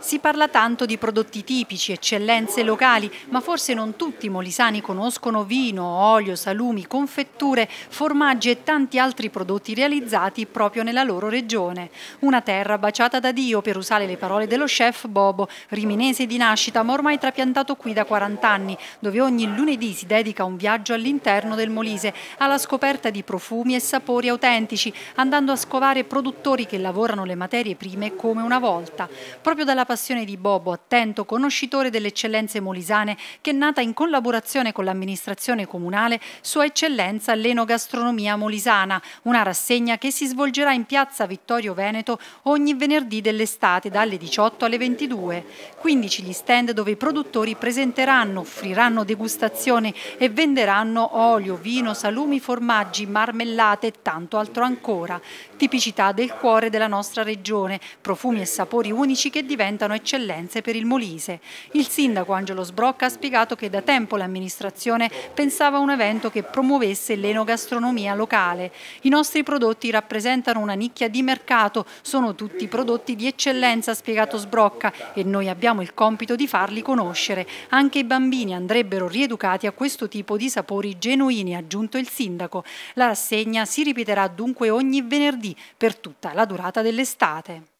Si parla tanto di prodotti tipici, eccellenze locali, ma forse non tutti i molisani conoscono vino, olio, salumi, confetture, formaggi e tanti altri prodotti realizzati proprio nella loro regione. Una terra baciata da Dio, per usare le parole dello chef Bobo, riminese di nascita ma ormai trapiantato qui da 40 anni, dove ogni lunedì si dedica un viaggio all'interno del Molise, alla scoperta di profumi e sapori autentici, andando a scovare produttori che lavorano le materie prime come una volta. Proprio dalla passione di Bobo, attento conoscitore delle eccellenze molisane, che è nata in collaborazione con l'amministrazione comunale Sua Eccellenza l'Enogastronomia Molisana, una rassegna che si svolgerà in piazza Vittorio Veneto ogni venerdì dell'estate dalle 18 alle 22. 15 gli stand dove i produttori presenteranno, offriranno degustazione e venderanno olio, vino, salumi, formaggi, marmellate e tanto altro ancora. Tipicità del cuore della nostra regione, profumi e sapori unici che diventano diventano eccellenze per il Molise. Il sindaco Angelo Sbrocca ha spiegato che da tempo l'amministrazione pensava a un evento che promuovesse l'enogastronomia locale. I nostri prodotti rappresentano una nicchia di mercato, sono tutti prodotti di eccellenza, ha spiegato Sbrocca, e noi abbiamo il compito di farli conoscere. Anche i bambini andrebbero rieducati a questo tipo di sapori genuini, ha aggiunto il sindaco. La rassegna si ripeterà dunque ogni venerdì per tutta la durata dell'estate.